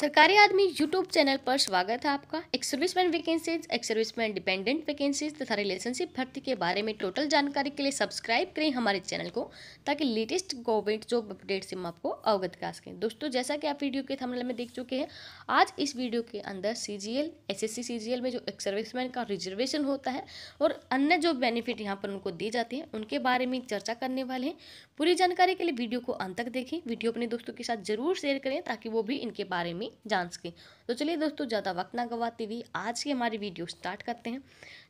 सरकारी आदमी YouTube channel पर स्वागत है आपका ex serviceman vacancies ex serviceman dependent vacancies तथा रिलेशनशिप भर्ती के बारे में टोटल जानकारी के लिए सब्सक्राइब करें हमारे चैनल को ताकि लेटेस्ट गवर्नमेंट जॉब अपडेट से हम आपको अवगत करा सकें दोस्तों जैसा कि आप वीडियो के थमल में देख चुके हैं आज इस वीडियो के अंदर C G L S S C C G L में जो एक सर्विसमैन का रिजर्वेशन होता है और अन्य जो बेनिफिट यहाँ पर उनको दिए जाते हैं उनके बारे में चर्चा करने वाले हैं पूरी जानकारी के लिए वीडियो को अंत तक देखें वीडियो अपने दोस्तों के साथ जरूर शेयर करें ताकि वो भी इनके बारे में अपनी जान सके तो चलिए दोस्तों ज़्यादा वक्त ना गवाते हुए आज की हमारी वीडियो स्टार्ट करते हैं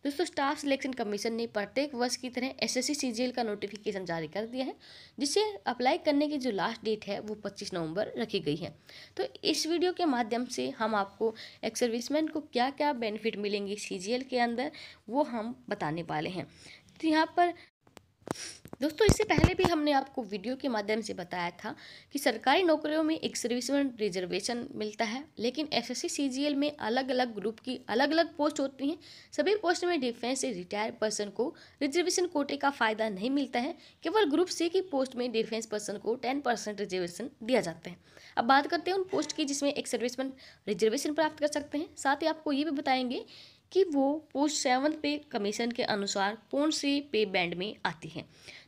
दोस्तों स्टाफ सिलेक्शन कमीशन ने प्रत्येक वर्ष की तरह एसएससी सीजीएल का नोटिफिकेशन जारी कर दिया है जिसे अप्लाई करने की जो लास्ट डेट है वो पच्चीस नवम्बर रखी गई है तो इस वीडियो के माध्यम से हम आपको एक सर्विसमैन को क्या क्या बेनिफिट मिलेंगे सी के अंदर वो हम बताने वाले हैं तो यहाँ पर दोस्तों इससे पहले भी हमने आपको वीडियो के माध्यम से बताया था कि सरकारी नौकरियों में एक सर्विसमैन रिजर्वेशन मिलता है लेकिन एसएससी सीजीएल में अलग अलग ग्रुप की अलग अलग पोस्ट होती हैं सभी पोस्ट में डिफेंस से रिटायर्ड पर्सन को रिजर्वेशन कोटे का फ़ायदा नहीं मिलता है केवल ग्रुप सी की पोस्ट में डिफेंस पर्सन को टेन रिजर्वेशन दिया जाता है अब बात करते हैं उन पोस्ट की जिसमें एक सर्विसमैन रिजर्वेशन प्राप्त कर सकते हैं साथ ही आपको ये भी बताएंगे कि वो पोस्ट सेवन पे कमीशन के अनुसार कौन से पे बैंड में आती हैं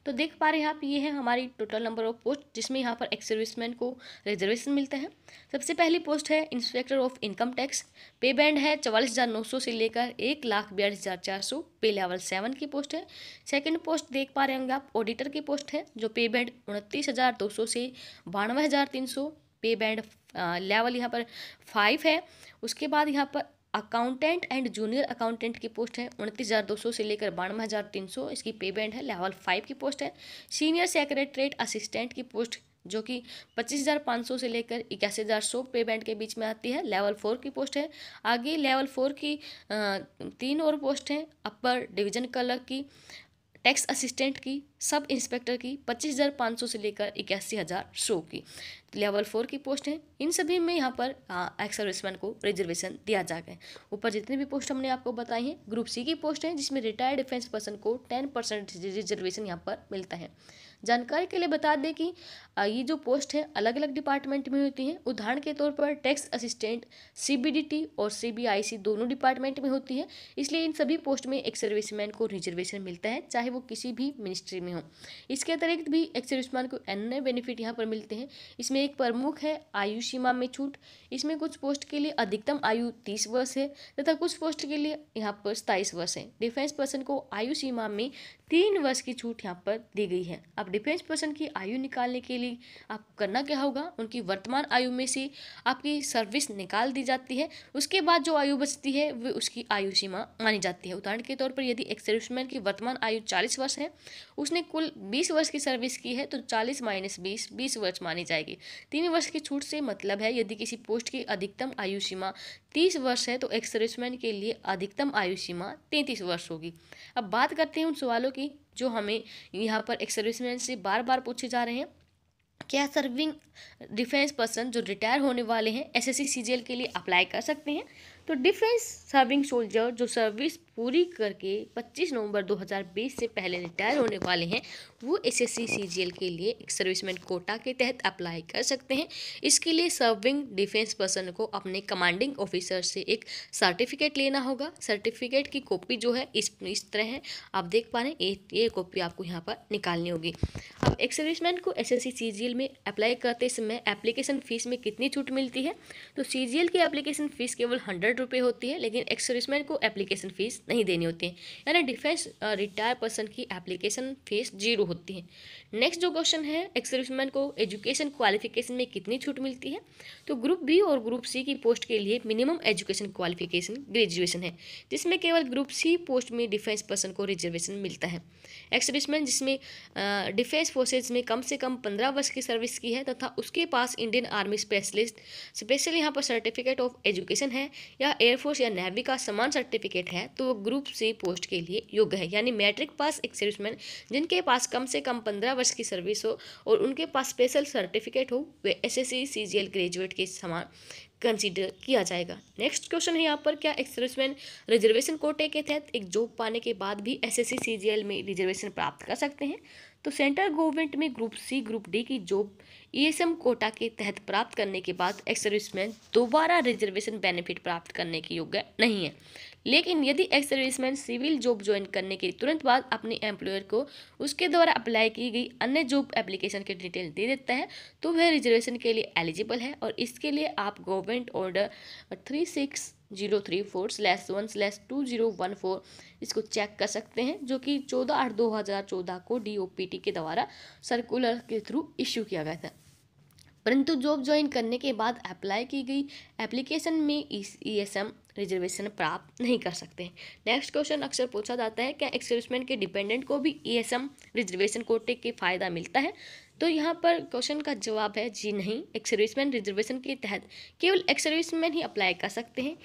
तो देख पा रहे हैं आप ये है हमारी टोटल नंबर ऑफ पोस्ट जिसमें यहाँ पर एक्स सर्विसमैन को रिजर्वेशन मिलता है सबसे पहली पोस्ट है inspector of income tax pay band है चवालीस हज़ार नौ सौ से लेकर एक लाख बयालीस हज़ार चार सौ पे लेवल सेवन की पोस्ट है सेकंड पोस्ट देख पा रहे होंगे आप ऑडिटर की पोस्ट है जो पे बैंड उनतीस हज़ार दो सौ से बानवे हज़ार तीन सौ पे बैंड लेवल यहाँ पर फाइव है उसके बाद यहाँ पर अकाउंटेंट एंड जूनियर अकाउंटेंट की पोस्ट है उनतीस हज़ार दो सौ से लेकर बानवे हज़ार तीन सौ इसकी पे बैंड है लेवल फाइव की पोस्ट है सीनियर सेक्रेटरेट असिस्टेंट की पोस्ट जो कि पच्चीस हज़ार पाँच सौ से लेकर इक्यासी हज़ार सौ पे बैंड के बीच में आती है लेवल फोर की पोस्ट है आगे लेवल फोर की तीन और पोस्ट हैं अपर डिवीजन कलर की टैक्स असिस्टेंट की सब इंस्पेक्टर की पच्चीस हज़ार पाँच सौ से लेकर इक्यासी हज़ार सौ की लेवल फोर की पोस्ट हैं इन सभी में यहाँ पर एक्स सर्विसमैन को रिजर्वेशन दिया जाएगा ऊपर जितनी भी पोस्ट हमने आपको बताई हैं ग्रुप सी की पोस्ट हैं जिसमें रिटायर्ड डिफेंस पर्सन को टेन परसेंट रिजर्वेशन यहाँ पर मिलता है जानकारी के लिए बता दें कि ये जो पोस्ट है अलग अलग डिपार्टमेंट में होती हैं उदाहरण के तौर पर टैक्स असिस्टेंट सी और सी दोनों डिपार्टमेंट में होती है इसलिए इन सभी पोस्ट में एक सर्विसमैन को रिजर्वेशन मिलता है चाहे वो किसी भी मिनिस्ट्री में में हों इसके अतिरिक्त भी एक्सरुष्मान को अन्य बेनिफिट यहाँ पर मिलते हैं इसमें एक प्रमुख है आयु सीमा में छूट इसमें कुछ पोस्ट के लिए अधिकतम आयु तीस वर्ष है तथा कुछ पोस्ट के लिए यहाँ पर सताईस वर्ष है डिफेंस पर्सन को आयु सीमा में तीन वर्ष की छूट यहाँ पर दी गई है अब डिफेंस पर्सन की आयु निकालने के लिए आपको करना क्या होगा उनकी वर्तमान आयु में से आपकी सर्विस निकाल दी जाती है उसके बाद जो आयु बचती है वे उसकी आयु सीमा मानी जाती है उदाहरण के तौर पर यदि एक्सरुष्मैन की वर्तमान आयु चालीस वर्ष है उसने उसने कुल बीस वर्ष की सर्विस की है तो चालीस माइनस बीस बीस वर्ष मानी जाएगी तीन वर्ष की छूट से मतलब है यदि किसी पोस्ट की अधिकतम आयु सीमा तीस वर्ष है तो एक सर्विसमैन के लिए अधिकतम आयु सीमा तैंतीस वर्ष होगी अब बात करते हैं उन सवालों की जो हमें यहाँ पर एक सर्विसमैन से बार बार पूछे जा रहे हैं क्या सर्विंग डिफेंस पर्सन जो रिटायर होने वाले हैं एसएससी सीजीएल के लिए अप्लाई कर सकते हैं तो डिफेंस सर्विंग सोल्जर जो सर्विस पूरी करके 25 नवंबर 2020 से पहले रिटायर होने वाले हैं वो एस एस के लिए एक सर्विसमैन कोटा के तहत अप्लाई कर सकते हैं इसके लिए सर्विंग डिफेंस पर्सन को अपने कमांडिंग ऑफिसर से एक सर्टिफिकेट लेना होगा सर्टिफिकेट की कॉपी जो है इस इस तरह है आप देख पा रहे हैं ये ये कॉपी आपको यहाँ पर निकालनी होगी अब एक सर्विसमैन को एस एस में अप्लाई करते समय एप्लीकेशन फ़ीस में कितनी छूट मिलती है तो सी की एप्लीकेशन फ़ीस केवल हंड्रेड होती है लेकिन एक सर्विसमैन को एप्लीकेशन फ़ीस नहीं देनी होती है यानी डिफेंस रिटायर पर्सन की एप्लीकेशन फीस जीरो होती है नेक्स्ट जो क्वेश्चन है एक्सरिप्समैन को एजुकेशन क्वालिफिकेशन में कितनी छूट मिलती है तो ग्रुप बी और ग्रुप सी की पोस्ट के लिए मिनिमम एजुकेशन क्वालिफिकेशन ग्रेजुएशन है जिसमें केवल ग्रुप सी पोस्ट में डिफेंस पर्सन को रिजर्वेशन मिलता है एक्सर्विसमैन जिसमें डिफेंस फोर्सेज में कम से कम पंद्रह वर्ष की सर्विस की है तथा उसके पास इंडियन आर्मी स्पेशलिस्ट स्पेशल यहाँ पर सर्टिफिकेट ऑफ एजुकेशन है या एयरफोर्स या नेवी का समान सर्टिफिकेट है तो वो ग्रुप सी पोस्ट के लिए योग्य है यानी मैट्रिक पास एक सर्विसमैन जिनके पास कम से कम पंद्रह वर्ष की सर्विस हो और उनके पास स्पेशल सर्टिफिकेट हो वे एस एस सी ग्रेजुएट के समान कंसीडर किया जाएगा नेक्स्ट क्वेश्चन है यहाँ पर क्या एक सर्विसमैन रिजर्वेशन कोटे के तहत एक जॉब पाने के बाद भी एस एस में रिजर्वेशन प्राप्त कर सकते हैं तो सेंट्रल गवर्नमेंट में ग्रुप सी ग्रुप डी की जॉब ईएसएम कोटा के तहत प्राप्त करने के बाद एक्स सर्विसमैन दोबारा रिजर्वेशन बेनिफिट प्राप्त करने के योग्य नहीं है लेकिन यदि ex serviceman civil job join करने के तुरंत बाद अपने एम्प्लॉयर को उसके द्वारा अप्लाई की गई अन्य जॉब एप्लीकेशन के डिटेल दे देता है तो वह रिजर्वेशन के लिए एलिजिबल है और इसके लिए आप government order three six zero three four slash one slash two zero one four इसको चेक कर सकते हैं जो कि चौदह आठ दो हज़ार चौदह को डीओपीटी के द्वारा सर्कुलर के थ्रू इश्यू किया गया था परंतु जॉब ज्वाइन करने के बाद अप्लाई की गई एप्लीकेशन में ई एस एम रिजर्वेशन प्राप्त नहीं कर सकते नेक्स्ट क्वेश्चन अक्सर पूछा जाता है क्या एक्सर्विसमैन के डिपेंडेंट को भी एम e रिजर्वेशन कोटे के फ़ायदा मिलता है तो यहाँ पर क्वेश्चन का जवाब है जी नहीं एक्सर्विसमैन रिजर्वेशन के तहत केवल एक्सर्विसमैन ही अप्लाई कर सकते हैं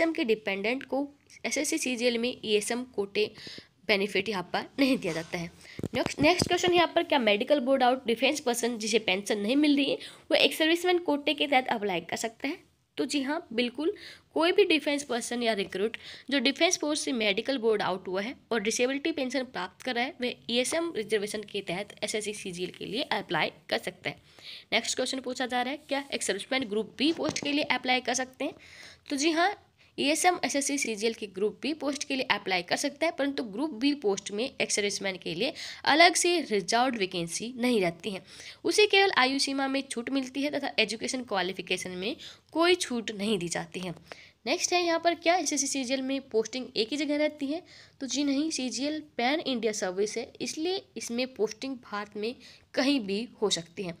एम e के डिपेंडेंट को एस एस में एम e कोटे बेनिफिट यहाँ पर नहीं दिया जाता है नेक्स्ट नेक्स्ट क्वेश्चन यहाँ पर क्या medical board out defence person जिसे पेंशन नहीं मिल रही है वो एक्स सर्विसमैन कोटे के तहत अप्लाई कर सकता है तो जी हाँ बिल्कुल कोई भी डिफेंस पर्सन या रिक्रूट जो डिफेंस फोर्स से मेडिकल बोर्ड आउट हुआ है और डिसेबिलिटी पेंशन प्राप्त कर रहा है वह ईएसएम e रिजर्वेशन के तहत एसएससी सीजीएल के लिए अप्लाई कर सकता है नेक्स्ट क्वेश्चन पूछा जा रहा है क्या एक ग्रुप बी पोस्ट के लिए अप्लाई कर सकते हैं तो जी हाँ E SSC CGL S S C के ग्रुप बी पोस्ट के लिए अप्लाई कर सकता है परंतु ग्रुप बी पोस्ट में एक्सर्विसमैन के लिए अलग से रिजर्व वैकेंसी नहीं रहती है उसे केवल आयु सीमा में छूट मिलती है तथा एजुकेशन क्वालिफिकेशन में कोई छूट नहीं दी जाती है नेक्स्ट है यहाँ पर क्या एस एस सी में पोस्टिंग एक ही जगह रहती है तो जी नहीं C G L pan India service है इसलिए इसमें पोस्टिंग भारत में कहीं भी हो सकती है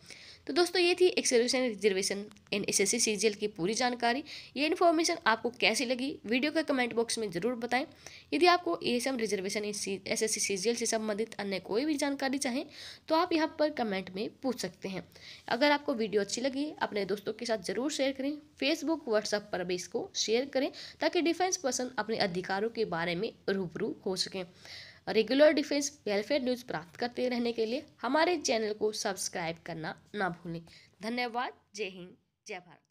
तो दोस्तों ये थी एक्सेलेशन reservation in S S C की पूरी जानकारी ये इन्फॉर्मेशन आपको कैसी लगी वीडियो के कमेंट बॉक्स में ज़रूर बताएं यदि आपको E reservation S S C से संबंधित अन्य कोई भी जानकारी चाहें तो आप यहाँ पर कमेंट में पूछ सकते हैं अगर आपको वीडियो अच्छी लगी अपने दोस्तों के साथ ज़रूर शेयर करें फेसबुक व्हाट्सअप पर भी इसको शेयर करें ताकि डिफेंस पर्सन अपने अधिकारों के बारे में रूबरू हो सकें रेगुलर डिफेंस वेलफेयर न्यूज़ प्राप्त करते रहने के लिए हमारे चैनल को सब्सक्राइब करना ना भूलें धन्यवाद जय हिंद जय भारत